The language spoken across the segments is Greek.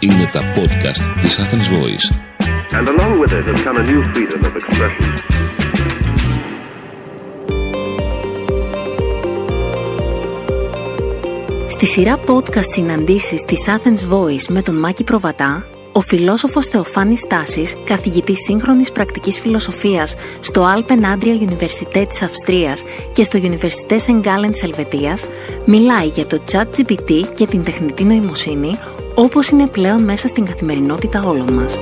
Είναι τα podcast της Athens Voice. And along with it has come a new freedom of expression. Στη σειρά podcast συναντήσεις της Athens Voice με τον Μάκη Προβατά ο φιλόσοφος Θεοφάνης Τάσης, καθηγητής σύγχρονης πρακτικής φιλοσοφίας στο Alpen Adria Universität της Αυστρίας και στο Université Gallen της Ελβετίας, μιλάει για το ChatGPT και την τεχνητή νοημοσύνη όπως είναι πλέον μέσα στην καθημερινότητα όλων μας.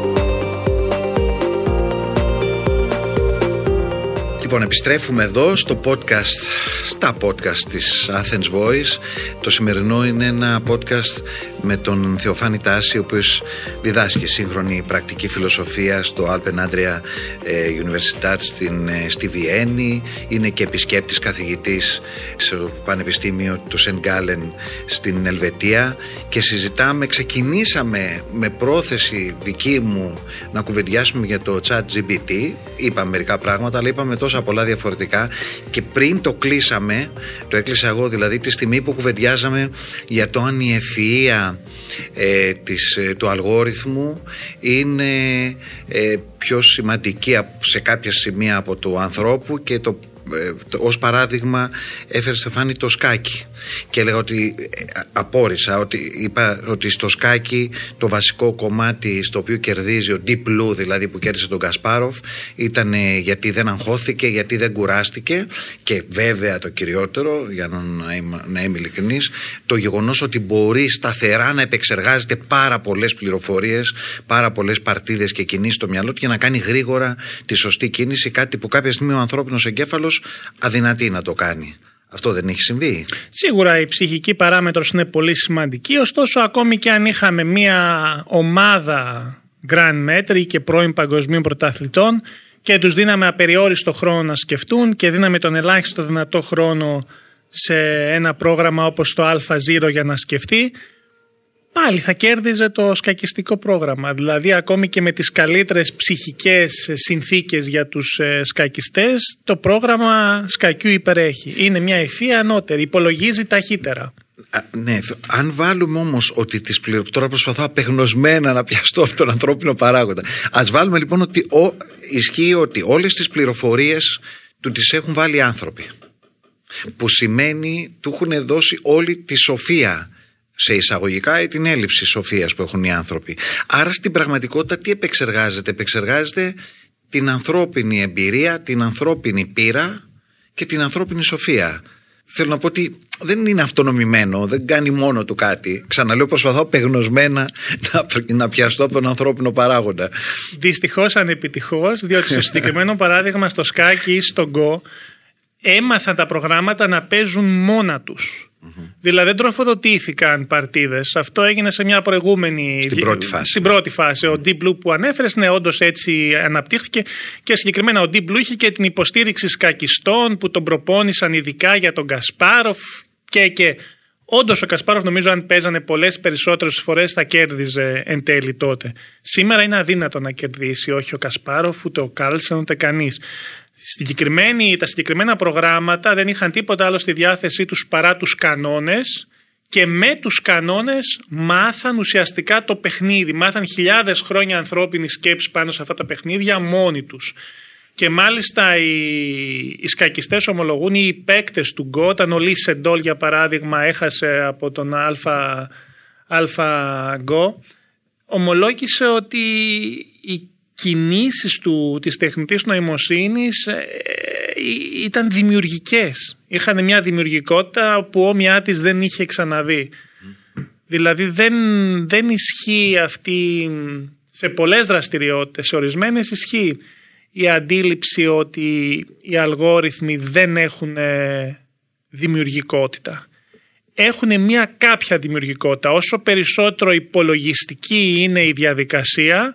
Λοιπόν, επιστρέφουμε εδώ στο podcast, στα podcast της Athens Voice. Το σημερινό είναι ένα podcast με τον Θεοφάνη Τάση, ο οποίος διδάσκει σύγχρονη πρακτική φιλοσοφία στο Alpen Adria ε, Universitat ε, στη Βιέννη. Είναι και επισκέπτης καθηγητής στο Πανεπιστήμιο του Σενγκάλεν στην Ελβετία και συζητάμε, ξεκινήσαμε με πρόθεση δική μου να κουβεντιάσουμε για το chat GPT. είπαμε μερικά πράγματα, αλλά είπαμε τόσα πολλά διαφορετικά και πριν το κλείσαμε, το έκλεισα εγώ δηλαδή τη στιγμή που κουβεντιάζαμε για το αν η ευφυΐα ε, της, ε, του αλγόριθμου είναι ε, πιο σημαντική σε κάποια σημεία από του ανθρώπου και το ε, ως παράδειγμα έφερε φάνη το σκάκι και έλεγα ότι ε, απόρρισα ότι είπα ότι στο σκάκι το βασικό κομμάτι στο οποίο κερδίζει ο Deep Blue δηλαδή που κέρδισε τον Κασπάροφ ήταν γιατί δεν αγχώθηκε, γιατί δεν κουράστηκε και βέβαια το κυριότερο για να, είμαι, να είμαι ειλικρινής το γεγονός ότι μπορεί σταθερά να επεξεργάζεται πάρα πολλές πληροφορίες πάρα πολλές παρτίδες και κινήσεις στο μυαλό του για να κάνει γρήγορα τη σωστή κίνηση κάτι που κάποια στιγμή ο ανθρώπινος εγκέφαλος αδυνατεί να το κάνει. Αυτό δεν έχει συμβεί. Σίγουρα η ψυχική παράμετρος είναι πολύ σημαντική, ωστόσο ακόμη και αν είχαμε μια ομάδα grand Metri και πρώην παγκοσμίων πρωταθλητών και τους δίναμε απεριόριστο χρόνο να σκεφτούν και δίναμε τον ελάχιστο δυνατό χρόνο σε ένα πρόγραμμα όπως το α0 για να σκεφτεί πάλι θα κέρδιζε το σκακιστικό πρόγραμμα. Δηλαδή ακόμη και με τις καλύτερες ψυχικές συνθήκες για τους ε, σκακιστές το πρόγραμμα σκακιού υπερέχει. Είναι μια ευφύ ανώτερη, υπολογίζει ταχύτερα. ναι, αν βάλουμε όμως ότι τις πληρο... τώρα προσπαθώ απεγνωσμένα να πιαστώ αυτόν τον ανθρώπινο παράγοντα. Ας βάλουμε λοιπόν ότι ισχύει ότι όλες τις πληροφορίες του τις έχουν βάλει άνθρωποι. Που σημαίνει του έχουν δώσει όλη τη σοφία σε εισαγωγικά ή την έλλειψη σοφίας που έχουν οι άνθρωποι. Άρα στην πραγματικότητα τι επεξεργάζεται. Επεξεργάζεται την ανθρώπινη εμπειρία, την ανθρώπινη πείρα και την ανθρώπινη σοφία. Θέλω να πω ότι δεν είναι αυτονομημένο, δεν κάνει μόνο του κάτι. Ξαναλέω, προσπαθώ πεγνωσμένα να, να πιαστώ από τον ανθρώπινο παράγοντα. Δυστυχώς ανεπιτυχώς, διότι στο συγκεκριμένο παράδειγμα στο σκάκι ή στον γκο έμαθαν τα προγράμματα να παίζουν μόνα τους. Δηλαδή δεν τροφοδοτήθηκαν παρτίδες. Αυτό έγινε σε μια προηγούμενη. Στην πρώτη φάση. Στην ναι. πρώτη Ο Deep Blue που ανέφερες, ναι, όντως έτσι αναπτύχθηκε. Και συγκεκριμένα ο Deep Blue είχε και την υποστήριξη σκακιστών που τον προπόνησαν ειδικά για τον Κασπάροφ και, και Όντως, ο Κασπάροφ νομίζω αν παίζανε πολλές περισσότερες φορές θα κέρδιζε εν τέλει τότε. Σήμερα είναι αδύνατο να κερδίσει όχι ο Κασπάροφ, ούτε ο Κάλσεν, ούτε κανείς. Τα συγκεκριμένα προγράμματα δεν είχαν τίποτα άλλο στη διάθεσή τους παρά τους κανόνες και με τους κανόνες μάθαν ουσιαστικά το παιχνίδι, μάθαν χιλιάδες χρόνια ανθρώπινη σκέψη πάνω σε αυτά τα παιχνίδια μόνοι τους. Και μάλιστα οι, οι σκακιστές ομολογούν οι παίκτες του Γκο. Όταν ο Λί για παράδειγμα, έχασε από τον Αλφα, ομολόγησε ότι οι κινήσεις του, της τεχνητής νοημοσύνης ε, ε, ήταν δημιουργικές. Είχαν μια δημιουργικότητα που όμοιά της δεν είχε ξαναδεί. Δηλαδή δεν, δεν ισχύει αυτή σε πολλές δραστηριότητες, σε ορισμένες ισχύει η αντίληψη ότι οι αλγόριθμοι δεν έχουν ε, δημιουργικότητα. Έχουν μια κάποια δημιουργικότητα. Όσο περισσότερο υπολογιστική είναι η διαδικασία,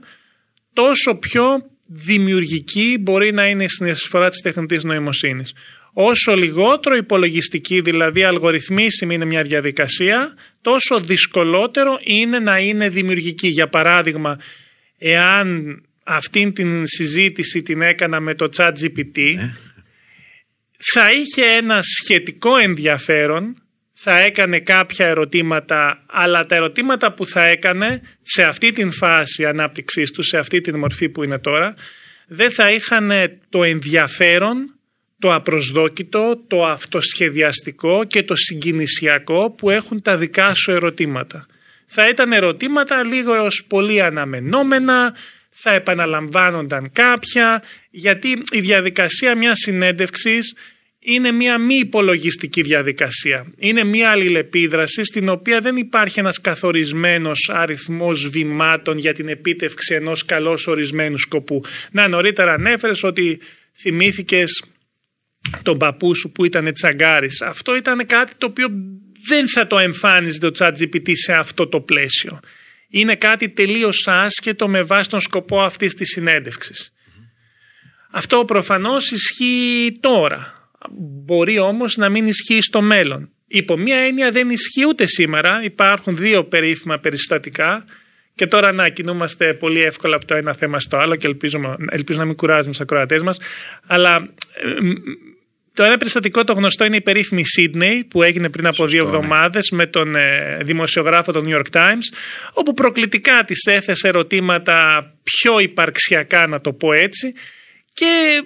τόσο πιο δημιουργική μπορεί να είναι η συνεισφορά της τεχνητής νοημοσύνης. Όσο λιγότερο υπολογιστική, δηλαδή αλγοριθμίσιμη είναι μια διαδικασία, τόσο δυσκολότερο είναι να είναι δημιουργική. Για παράδειγμα, εάν αυτήν την συζήτηση την έκανα με το chat ναι. θα είχε ένα σχετικό ενδιαφέρον θα έκανε κάποια ερωτήματα αλλά τα ερωτήματα που θα έκανε σε αυτή την φάση ανάπτυξής του σε αυτή την μορφή που είναι τώρα δεν θα είχαν το ενδιαφέρον το απροσδόκητο, το αυτοσχεδιαστικό και το συγκινησιακό που έχουν τα δικά σου ερωτήματα. Θα ήταν ερωτήματα λίγο έως πολύ αναμενόμενα, θα επαναλαμβάνονταν κάποια, γιατί η διαδικασία μιας συνέντευξης είναι μια μη υπολογιστική διαδικασία. Είναι μια αλληλεπίδραση στην οποία δεν υπάρχει ένας καθορισμένος αριθμός βημάτων για την επίτευξη ενός καλώς ορισμένου σκοπού. Να νωρίτερα ανέφερες ότι θυμήθηκες τον παππού σου που ήταν τσαγκάρης. Αυτό ήταν κάτι το οποίο δεν θα το εμφάνιζε το ChatGPT σε αυτό το πλαίσιο είναι κάτι τελείως άσχετο με βάση τον σκοπό αυτής της συνέντευξης. Αυτό προφανώς ισχύει τώρα. Μπορεί όμως να μην ισχύει στο μέλλον. Υπό μία έννοια δεν ισχύει ούτε σήμερα. Υπάρχουν δύο περίφημα περιστατικά και τώρα να κινούμαστε πολύ εύκολα από το ένα θέμα στο άλλο και ελπίζω, ελπίζω να μην κουράζουμε τους ακροατές μας. Αλλά ε, το ένα περιστατικό το γνωστό είναι η περίφημη Σίδνεϊ που έγινε πριν από δύο ναι. εβδομάδες με τον ε, δημοσιογράφο των New York Times, όπου προκλητικά της έθεσε ερωτήματα πιο υπαρξιακά, να το πω έτσι, και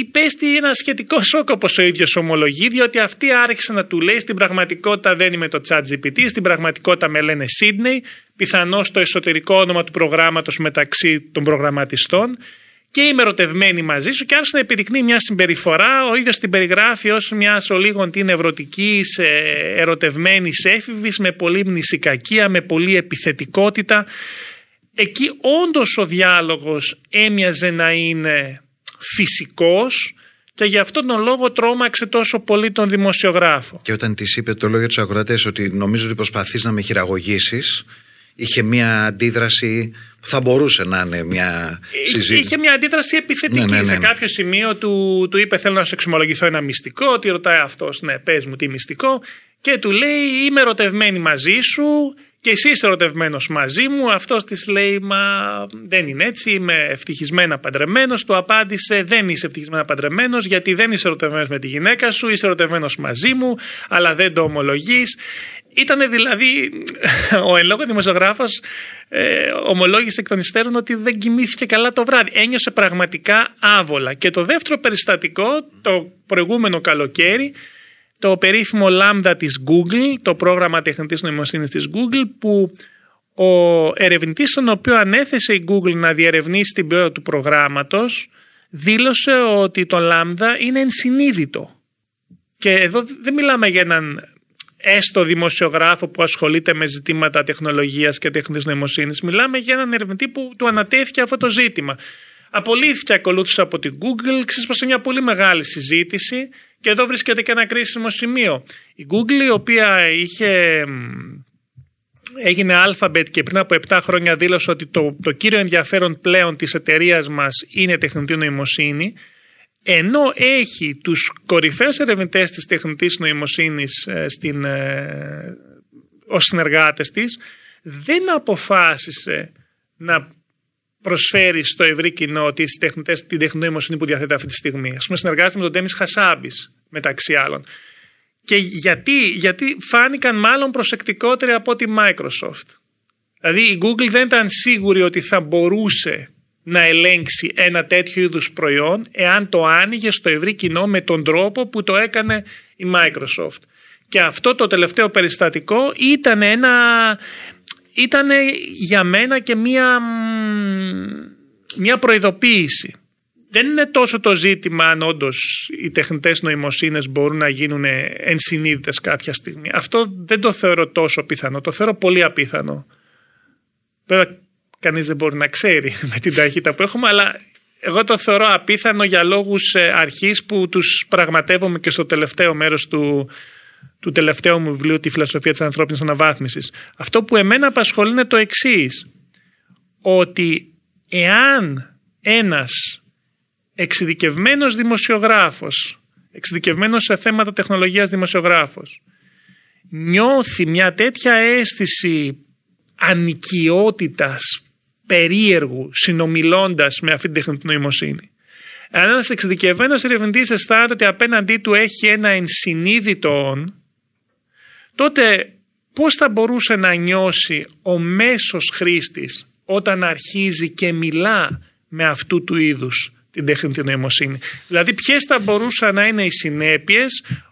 υπέστη ένα σχετικό σοκ όπως ο ίδιος ομολογεί, διότι αυτή άρχισε να του λέει στην πραγματικότητα δεν είμαι το ChatGPT, στην πραγματικότητα με λένε Σίδνεϊ, πιθανώς το εσωτερικό όνομα του προγράμματος μεταξύ των προγραμματιστών και ερωτευμένη μαζί σου και άρχισε να επιδεικνύει μια συμπεριφορά. Ο ίδιος την περιγράφει ως μια ολίγων την ευρωτική, ερωτευμένη έφηβης, με πολύ μνησικακία, με πολύ επιθετικότητα. Εκεί όντως ο διάλογος έμοιαζε να είναι φυσικός. Και γι' αυτόν τον λόγο τρόμαξε τόσο πολύ τον δημοσιογράφο. Και όταν της είπε το λόγο για του ότι νομίζω ότι προσπαθείς να με χειραγωγήσεις, είχε μια αντίδραση που θα μπορούσε να είναι μια συζήτηση. Είχε μια αντίδραση επιθετική. Ναι, ναι, σε ναι, κάποιο σημείο του, του είπε: Θέλω να σου εξομολογηθώ ένα μυστικό. Τη ρωτάει αυτός: Ναι, πες μου τι μυστικό. Και του λέει: Είμαι ερωτευμένη μαζί σου. Και εσύ είσαι ερωτευμένος μαζί μου. Αυτός της λέει: Μα δεν είναι έτσι. Είμαι ευτυχισμένα παντρεμένος. Του απάντησε: Δεν είσαι ευτυχισμένα παντρεμένος, γιατί δεν είσαι ερωτευμένος με τη γυναίκα σου. Είσαι ερωτευμένος μαζί μου, αλλά δεν το ομολογείς. Ήταν δηλαδή ο εν λόγω δημοσιογράφος ε, ομολόγησε εκ των υστέρων ότι δεν κοιμήθηκε καλά το βράδυ. Ένιωσε πραγματικά άβολα. Και το δεύτερο περιστατικό, το προηγούμενο καλοκαίρι, το περίφημο Λάμδα της Google, το πρόγραμμα τεχνητής νοημοσύνης της Google που ο ερευνητής στον οποίο ανέθεσε η Google να διερευνήσει την ποιότητα του προγράμματος δήλωσε ότι το Λάμδα είναι ενσυνείδητο. Και εδώ δεν μιλάμε για έναν έστω δημοσιογράφο που ασχολείται με ζητήματα τεχνολογίας και τεχνητής νοημοσύνης. Μιλάμε για έναν ερευνητή που του ανατέθηκε αυτό το ζήτημα. Απολύθηκε ακολούθησε από την Google, ξέσπασε μια πολύ μεγάλη συζήτηση και εδώ βρίσκεται και ένα κρίσιμο σημείο. Η Google, η οποία είχε έγινε Alphabet και πριν από 7 χρόνια δήλωσε ότι το, κύριο ενδιαφέρον πλέον της εταιρείας μας είναι τεχνητή νοημοσύνη, ενώ έχει τους κορυφαίους ερευνητές της τεχνητής νοημοσύνης ε, στην, ε, ως συνεργάτες της, δεν αποφάσισε να προσφέρει στο ευρύ κοινό τις τεχνητές, την τεχνητή νοημοσύνη που διαθέτει αυτή τη στιγμή. Ας πούμε συνεργάζεται με τον Τέμις Χασάμπης, μεταξύ άλλων. Και γιατί, γιατί φάνηκαν μάλλον προσεκτικότεροι από τη Microsoft. Δηλαδή η Google δεν ήταν σίγουρη ότι θα μπορούσε να ελέγξει ένα τέτοιο είδους προϊόν εάν το άνοιγε στο ευρύ κοινό με τον τρόπο που το έκανε η Microsoft. Και αυτό το τελευταίο περιστατικό ήταν ένα... Ήταν για μένα και μία, μία προειδοποίηση δεν είναι τόσο το ζήτημα αν όντως οι τεχνητές νοημοσύνες μπορούν να γίνουν ενσυνείδητες κάποια στιγμή. Αυτό δεν το θεωρώ τόσο πιθανό. Το θεωρώ πολύ απίθανο. Βέβαια, κανείς δεν μπορεί να ξέρει με την ταχύτητα που έχουμε, αλλά εγώ το θεωρώ απίθανο για λόγους ε, αρχής που τους πραγματεύομαι και στο τελευταίο μέρος του, του τελευταίου μου βιβλίου, Τη φιλοσοφία της ανθρώπινης αναβάθμισης. Αυτό που εμένα απασχολεί είναι το εξής. Ότι εάν ένας εξειδικευμένος δημοσιογράφος, εξειδικευμένος σε θέματα τεχνολογίας δημοσιογράφος, νιώθει μια τέτοια αίσθηση ανικιότητας περίεργου, συνομιλώντας με αυτήν την τεχνητή νοημοσύνη. Αν ένας εξειδικευμένος ερευνητής αισθάνεται ότι απέναντί του έχει ένα ενσυνείδητο όν, τότε πώς θα μπορούσε να νιώσει ο μέσος χρήστης όταν αρχίζει και μιλά με αυτού του είδους την τεχνητή νοημοσύνη. Δηλαδή, ποιες θα μπορούσαν να είναι οι συνέπειες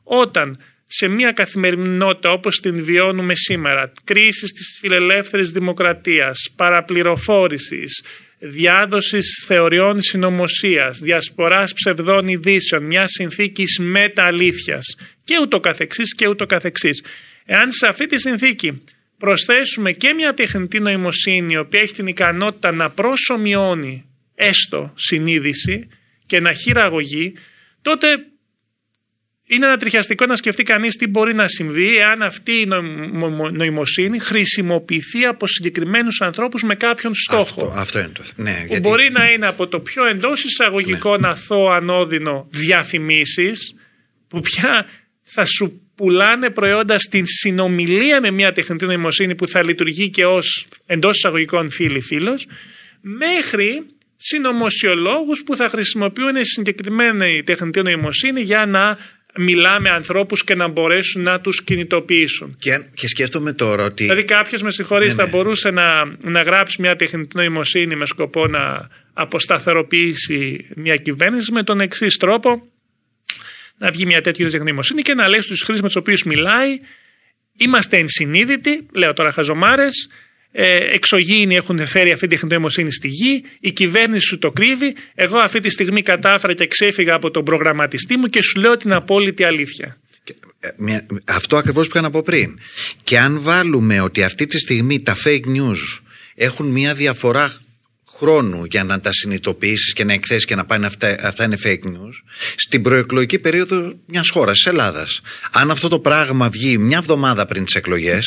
όταν σε μια καθημερινότητα όπως την βιώνουμε σήμερα, κρίση της φιλελεύθερης δημοκρατίας, παραπληροφόρησης, διάδοσης θεωριών συνωμοσίας, διασποράς ψευδών ειδήσεων, μια συνθήκη μεταλήθειας και ούτω καθεξής και ούτω καθεξής. Εάν σε αυτή τη συνθήκη προσθέσουμε και μια τεχνητή νοημοσύνη η οποία έχει την ικανότητα να προσωμιώνει έστω συνείδηση και να χειραγωγεί, τότε είναι ανατριχιαστικό να σκεφτεί κανείς τι μπορεί να συμβεί εάν αυτή η νοημοσύνη χρησιμοποιηθεί από συγκεκριμένους ανθρώπους με κάποιον στόχο. Αυτό, αυτό είναι το ναι, γιατί... Μπορεί να είναι από το πιο εντός εισαγωγικό ναι. αθώο ανώδυνο διαφημίσεις που πια θα σου πουλάνε προϊόντα στην συνομιλία με μια τεχνητή νοημοσύνη που θα λειτουργεί και ως εντός εισαγωγικών φίλη-φίλος μέχρι συνωμοσιολόγους που θα χρησιμοποιούν συγκεκριμένη τεχνητή νοημοσύνη για να μιλάμε ανθρώπους και να μπορέσουν να τους κινητοποιήσουν. Και, και σκέφτομαι τώρα ότι... Δηλαδή κάποιος, με συγχωρείς, ναι, θα ναι. μπορούσε να, να γράψει μια τεχνητή νοημοσύνη με σκοπό να αποσταθεροποιήσει μια κυβέρνηση με τον εξής τρόπο να βγει μια τέτοια τεχνητή νοημοσύνη και να λέει στους χρήστες με τους οποίους μιλάει είμαστε ενσυνείδητοι, λέω τώρα χαζομάρες, ε, εξωγήινοι έχουν φέρει αυτή την τεχνοημοσύνη στη γη, η κυβέρνηση σου το κρύβει. Εγώ αυτή τη στιγμή κατάφερα και ξέφυγα από τον προγραμματιστή μου και σου λέω την απόλυτη αλήθεια. Ε, αυτό ακριβώς πήγα να πω πριν. Και αν βάλουμε ότι αυτή τη στιγμή τα fake news έχουν μια διαφορά χρόνου για να τα συνειδητοποιήσεις και να εκθέσεις και να πάνε αυτά, αυτά είναι fake news, στην προεκλογική περίοδο μιας χώρας, της Ελλάδας. Αν αυτό το πράγμα βγει μια εβδομάδα πριν τις εκλογές,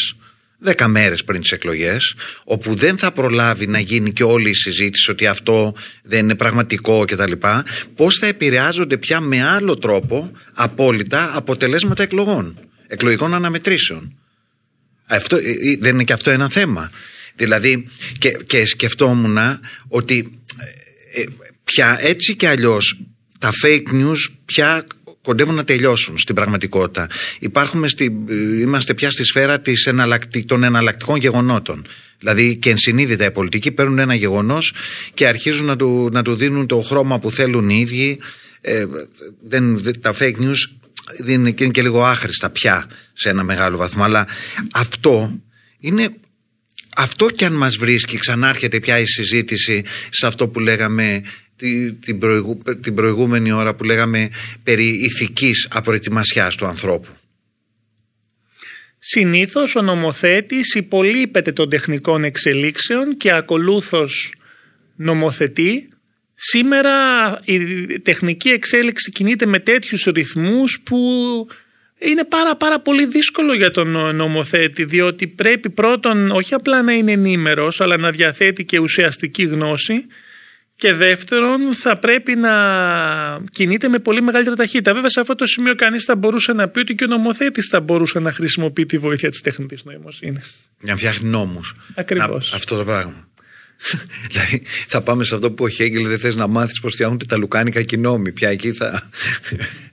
δέκα μέρες πριν τις εκλογές, όπου δεν θα προλάβει να γίνει και όλη η συζήτηση ότι αυτό δεν είναι πραγματικό κτλ. Πώς θα επηρεάζονται πια με άλλο τρόπο απόλυτα αποτελέσματα εκλογών, εκλογικών αναμετρήσεων. Αυτό, ε, ε, δεν είναι και αυτό ένα θέμα. Δηλαδή, και, και σκεφτόμουν ότι ε, πια έτσι και αλλιώς τα fake news πια κοντεύουν να τελειώσουν στην πραγματικότητα. Υπάρχουμε στη, είμαστε πια στη σφαίρα της εναλλακτη, των εναλλακτικών γεγονότων. Δηλαδή και ενσυνείδητα οι πολιτικοί παίρνουν ένα γεγονός και αρχίζουν να του, να του δίνουν το χρώμα που θέλουν οι ίδιοι. Ε, δεν, τα fake news είναι και, είναι και λίγο άχρηστα πια σε ένα μεγάλο βαθμό. Αλλά αυτό είναι αυτό και αν μας βρίσκει, ξανάρχεται πια η συζήτηση σε αυτό που λέγαμε την, προηγου, την προηγούμενη ώρα που λέγαμε περί ηθικής απροετοιμασιάς του ανθρώπου. Συνήθως ο νομοθέτης υπολείπεται των τεχνικών εξελίξεων και ακολούθως νομοθετεί. Σήμερα η τεχνική εξέλιξη κινείται με τέτοιους ρυθμούς που είναι πάρα πάρα πολύ δύσκολο για τον νομοθέτη διότι πρέπει πρώτον όχι απλά να είναι ενήμερος αλλά να διαθέτει και ουσιαστική γνώση και δεύτερον, θα πρέπει να κινείται με πολύ μεγαλύτερη ταχύτητα. Βέβαια, σε αυτό το σημείο, κανείς θα μπορούσε να πει ότι και ο νομοθέτης θα μπορούσε να χρησιμοποιεί τη βοήθεια της τεχνητής νοημοσύνης. Για να φτιάχνει νόμους. Ακριβώς. Αυτό το πράγμα. δηλαδή, θα πάμε σε αυτό που ο Χέγγελ δεν θες να μάθεις πώς φτιάχνονται τα λουκάνικα και οι νόμοι. Πια εκεί θα.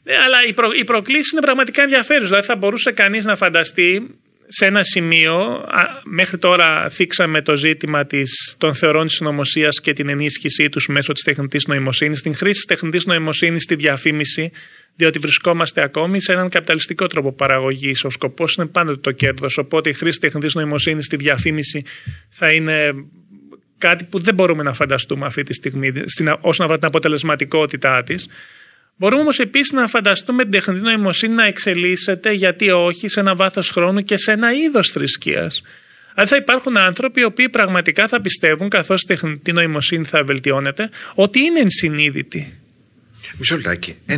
ναι, αλλά οι, προ, προκλήσεις είναι πραγματικά ενδιαφέρουσες. Δηλαδή, θα μπορούσε κανείς να φανταστεί σε ένα σημείο, μέχρι τώρα θίξαμε το ζήτημα της, των θεωρών της νομοσίας και την ενίσχυσή τους μέσω της τεχνητής νοημοσύνης, την χρήση της τεχνητής νοημοσύνης στη διαφήμιση, διότι βρισκόμαστε ακόμη σε έναν καπιταλιστικό τρόπο παραγωγής. Ο σκοπός είναι πάντοτε το κέρδος. Οπότε η χρήση τεχνητής νοημοσύνης στη διαφήμιση θα είναι κάτι που δεν μπορούμε να φανταστούμε αυτή τη στιγμή όσον αφορά την αποτελεσματικότητά της. Μπορούμε όμως επίσης να φανταστούμε την τεχνητή νοημοσύνη να εξελίσσεται, γιατί όχι, σε ένα βάθος χρόνου και σε ένα είδος θρησκείας. Αν θα υπάρχουν άνθρωποι οι οποίοι πραγματικά θα πιστεύουν, καθώς η τεχνητή νοημοσύνη θα βελτιώνεται, ότι είναι ενσυνείδητη. Μισό λεπτάκι. Ε,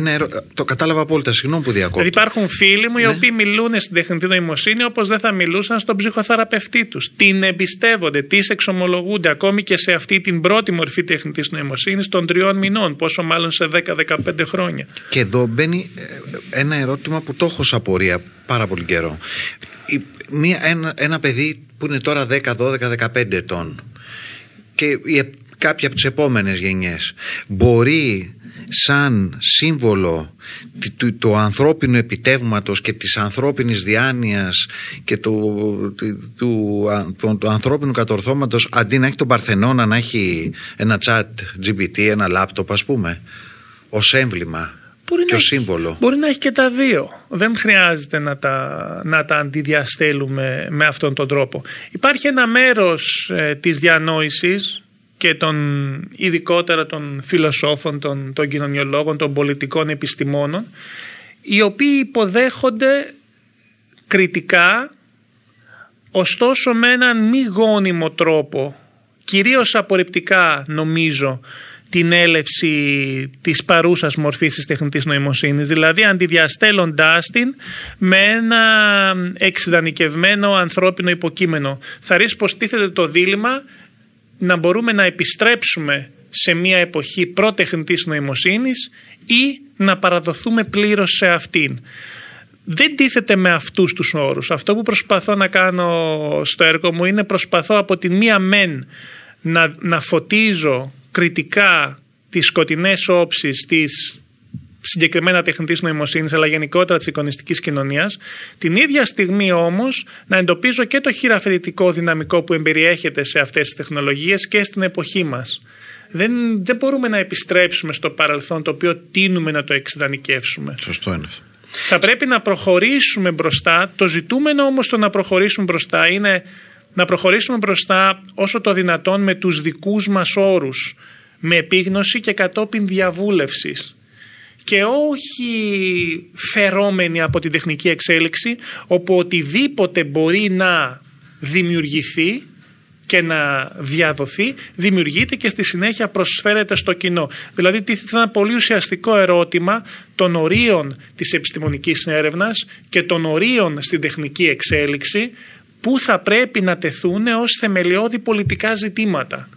το κατάλαβα απόλυτα. Συγγνώμη που διακόπτω. Δηλαδή υπάρχουν φίλοι μου οι ναι. οποίοι μιλούν στην τεχνητή νοημοσύνη όπως δεν θα μιλούσαν στον ψυχοθεραπευτή τους. Την εμπιστεύονται, τις εξομολογούνται ακόμη και σε αυτή την πρώτη μορφή τεχνητής νοημοσύνης των τριών μηνών. Πόσο μάλλον σε 10-15 χρόνια. Και εδώ μπαίνει ε, ένα ερώτημα που το έχω σαν πορεία πάρα πολύ καιρό. Μια, ένα, ένα παιδί που είναι τώρα 10, 12, 15 ετών και κάποια από τις επόμενες γενιές μπορεί σαν σύμβολο του, του ανθρώπινου επιτεύγματος και της ανθρώπινης διάνοιας και του, του, του, ανθρώπινου κατορθώματος αντί να έχει τον Παρθενώνα να έχει ένα chat GPT, ένα λάπτοπ ας πούμε ως έμβλημα μπορεί και ως σύμβολο. Μπορεί να έχει και τα δύο. Δεν χρειάζεται να τα, να τα αντιδιαστέλουμε με αυτόν τον τρόπο. Υπάρχει ένα μέρος ε, της διανόησης και των ειδικότερα των φιλοσόφων, των, των κοινωνιολόγων, των πολιτικών επιστημόνων οι οποίοι υποδέχονται κριτικά ωστόσο με έναν μη γόνιμο τρόπο κυρίως απορριπτικά νομίζω την έλευση της παρούσας μορφής της τεχνητής νοημοσύνης, δηλαδή αντιδιαστέλλοντάς την με ένα εξειδανικευμένο ανθρώπινο υποκείμενο. Θα ρίσεις πως τίθεται το δίλημα να μπορούμε να επιστρέψουμε σε μια εποχή προτεχνητής νοημοσύνης ή να παραδοθούμε πλήρως σε αυτήν. Δεν τίθεται με αυτούς τους όρους. Αυτό που προσπαθώ να κάνω στο έργο μου είναι προσπαθώ από τη μία μεν να, να φωτίζω κριτικά τις σκοτεινές όψεις της συγκεκριμένα τεχνητής νοημοσύνης, αλλά γενικότερα της εικονιστικής κοινωνίας. Την ίδια στιγμή όμως να εντοπίζω και το χειραφετητικό δυναμικό που εμπεριέχεται σε αυτές τις τεχνολογίες και στην εποχή μας. Δεν, δεν μπορούμε να επιστρέψουμε στο παρελθόν το οποίο τίνουμε να το εξειδανικεύσουμε. Σωστό είναι αυτό. Θα πρέπει να προχωρήσουμε μπροστά. Το ζητούμενο όμως το να προχωρήσουμε μπροστά είναι να προχωρήσουμε μπροστά όσο το δυνατόν με τους δικούς μας όρους με επίγνωση και κατόπιν διαβούλευσης και όχι φερόμενοι από την τεχνική εξέλιξη όπου οτιδήποτε μπορεί να δημιουργηθεί και να διαδοθεί, δημιουργείται και στη συνέχεια προσφέρεται στο κοινό. Δηλαδή, τίθεται ένα πολύ ουσιαστικό ερώτημα των ορίων της επιστημονικής έρευνας και των ορίων στην τεχνική εξέλιξη που θα πρέπει να τεθούν ως θεμελιώδη πολιτικά ζητήματα.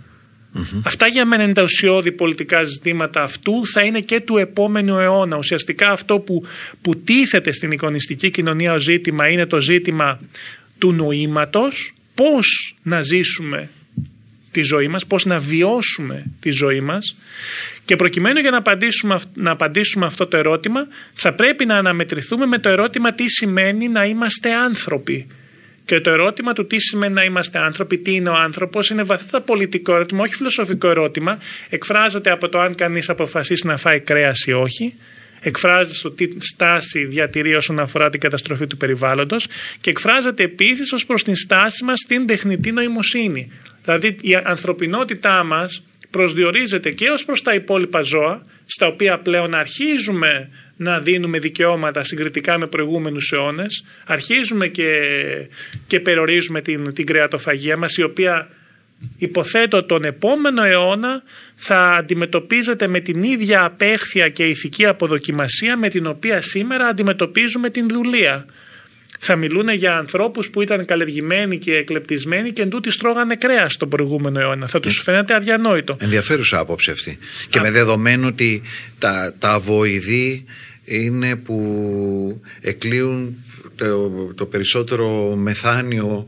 Mm-hmm. Αυτά για μένα είναι τα ουσιώδη πολιτικά ζητήματα αυτού, θα είναι και του επόμενου αιώνα. Ουσιαστικά αυτό που, που τίθεται στην εικονιστική κοινωνία ο ζήτημα είναι το ζήτημα του νοήματος, πώς να ζήσουμε τη ζωή μας, πώς να βιώσουμε τη ζωή μας και προκειμένου για να απαντήσουμε, να απαντήσουμε αυτό το ερώτημα θα πρέπει να αναμετρηθούμε με το ερώτημα τι σημαίνει να είμαστε άνθρωποι και το ερώτημα του τι σημαίνει να είμαστε άνθρωποι, τι είναι ο άνθρωπος, είναι βαθύτατα πολιτικό ερώτημα, όχι φιλοσοφικό ερώτημα. Εκφράζεται από το αν κανείς αποφασίσει να φάει κρέας ή όχι. Εκφράζεται στο τι στάση διατηρεί όσον αφορά την καταστροφή του περιβάλλοντος. Και εκφράζεται επίσης ως προς την στάση μας στην τεχνητή νοημοσύνη. Δηλαδή η ανθρωπινότητά μας προσδιορίζεται και ως προς τα υπόλοιπα ζώα, στα οποία πλέον αρχίζουμε να δίνουμε δικαιώματα συγκριτικά με προηγούμενους αιώνες. Αρχίζουμε και, και περιορίζουμε την, την κρεατοφαγία μας η οποία υποθέτω τον επόμενο αιώνα θα αντιμετωπίζεται με την ίδια απέχθεια και ηθική αποδοκιμασία με την οποία σήμερα αντιμετωπίζουμε την δουλεία θα μιλούν για ανθρώπους που ήταν καλλιεργημένοι και εκλεπτισμένοι και εντούτοι στρώγανε κρέας τον προηγούμενο αιώνα. Θα τους ε, φαίνεται αδιανόητο. Ενδιαφέρουσα άποψη αυτή. Και με δεδομένου ότι τα, τα είναι που εκλείουν το, το περισσότερο μεθάνιο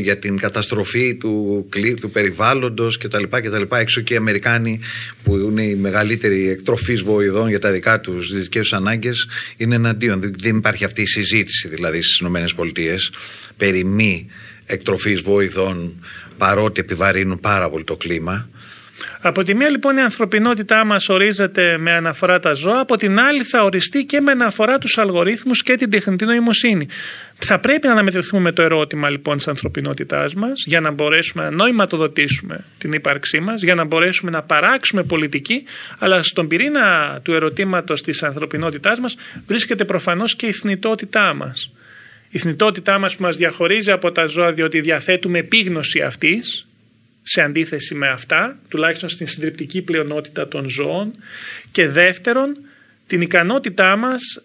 για την καταστροφή του, του περιβάλλοντος και τα λοιπά και τα λοιπά. Έξω και οι Αμερικάνοι που είναι οι μεγαλύτεροι εκτροφείς βοηδών για τα δικά τους, δυτικές τους ανάγκες είναι εναντίον. Δεν υπάρχει αυτή η συζήτηση δηλαδή στις ΗΠΑ περί μη εκτροφής βοηδών παρότι επιβαρύνουν πάρα πολύ το κλίμα από τη μία λοιπόν η ανθρωπινότητά μας ορίζεται με αναφορά τα ζώα, από την άλλη θα οριστεί και με αναφορά τους αλγορίθμους και την τεχνητή νοημοσύνη. Θα πρέπει να αναμετρηθούμε το ερώτημα λοιπόν της ανθρωπινότητάς μας για να μπορέσουμε να νοηματοδοτήσουμε την ύπαρξή μας, για να μπορέσουμε να παράξουμε πολιτική, αλλά στον πυρήνα του ερωτήματος της ανθρωπινότητάς μας βρίσκεται προφανώς και η θνητότητά μας. Η θνητότητά μας που μας διαχωρίζει από τα ζώα διότι διαθέτουμε επίγνωση αυτής, σε αντίθεση με αυτά, τουλάχιστον στην συντριπτική πλειονότητα των ζώων και δεύτερον την ικανότητά μας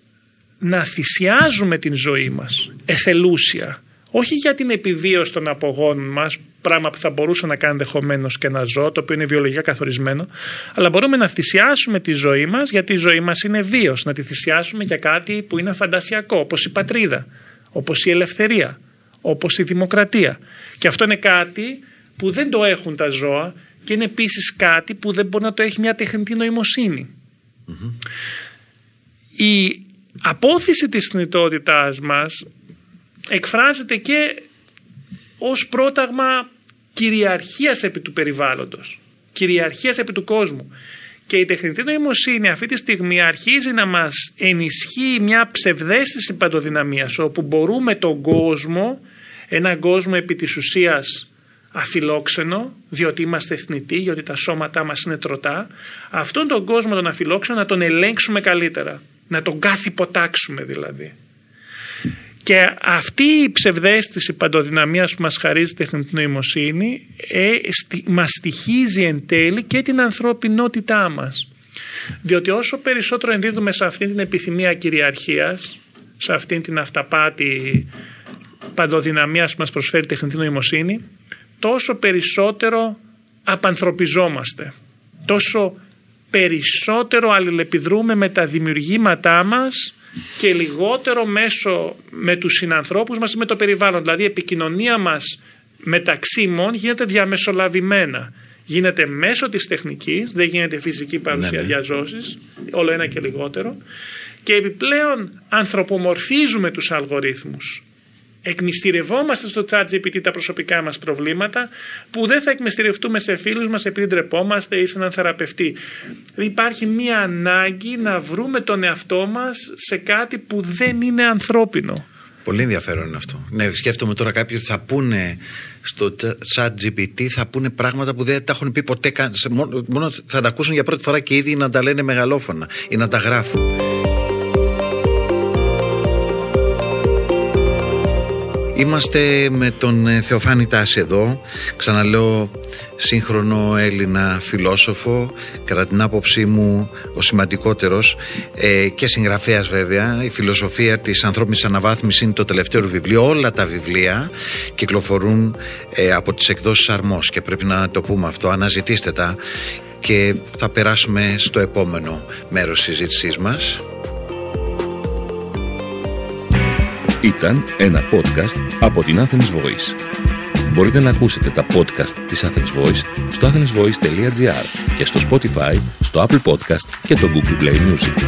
να θυσιάζουμε την ζωή μας εθελούσια όχι για την επιβίωση των απογόνων μας πράγμα που θα μπορούσε να κάνει ενδεχομένως και ένα ζώο το οποίο είναι βιολογικά καθορισμένο αλλά μπορούμε να θυσιάσουμε τη ζωή μας γιατί η ζωή μας είναι βίος να τη θυσιάσουμε για κάτι που είναι φαντασιακό όπως η πατρίδα, όπως η ελευθερία όπως η δημοκρατία και αυτό είναι κάτι που δεν το έχουν τα ζώα και είναι επίσης κάτι που δεν μπορεί να το έχει μια τεχνητή mm-hmm. Η απόθυση της θνητότητάς μας εκφράζεται και ως πρόταγμα κυριαρχίας επί του περιβάλλοντος, κυριαρχίας επί του κόσμου. Και η τεχνητή νοημοσύνη αυτή τη στιγμή αρχίζει να μας ενισχύει μια ψευδέστηση παντοδυναμίας, όπου μπορούμε τον κόσμο, έναν κόσμο επί της ουσίας αφιλόξενο, διότι είμαστε εθνητοί, διότι τα σώματά μας είναι τρωτά, αυτόν τον κόσμο τον αφιλόξενο να τον ελέγξουμε καλύτερα, να τον καθυποτάξουμε δηλαδή. Και αυτή η ψευδέστηση παντοδυναμίας που μας χαρίζει η τεχνητή νοημοσύνη ε, στι, μας στοιχίζει εν τέλει και την ανθρωπινότητά μας. Διότι όσο περισσότερο ενδίδουμε σε αυτή την επιθυμία κυριαρχίας, σε αυτή την αυταπάτη παντοδυναμίας που μας προσφέρει τεχνητή νοημοσύνη, τόσο περισσότερο απανθρωπιζόμαστε. Τόσο περισσότερο αλληλεπιδρούμε με τα δημιουργήματά μας και λιγότερο μέσω με τους συνανθρώπους μας ή με το περιβάλλον. Δηλαδή η επικοινωνία μας μεταξύ μόν γίνεται διαμεσολαβημένα. Γίνεται μέσω της τεχνικής, δεν γίνεται φυσική παρουσία ναι, ναι. διαζώσης, όλο ένα και λιγότερο. Και επιπλέον ανθρωπομορφίζουμε τους αλγορίθμους εκμυστηρευόμαστε στο GPT τα προσωπικά μας προβλήματα, που δεν θα εκμυστηρευτούμε σε φίλους μας επειδή ντρεπόμαστε ή σε έναν θεραπευτή. Υπάρχει μία ανάγκη να βρούμε τον εαυτό μας σε κάτι που δεν είναι ανθρώπινο. Πολύ ενδιαφέρον είναι αυτό. Ναι, σκέφτομαι τώρα κάποιοι θα πούνε στο chat GPT θα πούνε πράγματα που δεν τα έχουν πει ποτέ. Μόνο θα τα ακούσουν για πρώτη φορά και ήδη να τα λένε μεγαλόφωνα ή να τα γράφουν. Είμαστε με τον ε, Θεοφάνη Τάση εδώ, ξαναλέω σύγχρονο Έλληνα φιλόσοφο, κατά την άποψή μου ο σημαντικότερος ε, και συγγραφέας βέβαια. Η φιλοσοφία της ανθρώπινης αναβάθμισης είναι το τελευταίο βιβλίο, όλα τα βιβλία κυκλοφορούν ε, από τις εκδόσεις Αρμός και πρέπει να το πούμε αυτό, αναζητήστε τα και θα περάσουμε στο επόμενο μέρος συζήτησής μας. ήταν ένα podcast από την Athens Voice. Μπορείτε να ακούσετε τα podcast της Athens Voice στο athensvoice.gr και στο Spotify, στο Apple Podcast και το Google Play Music.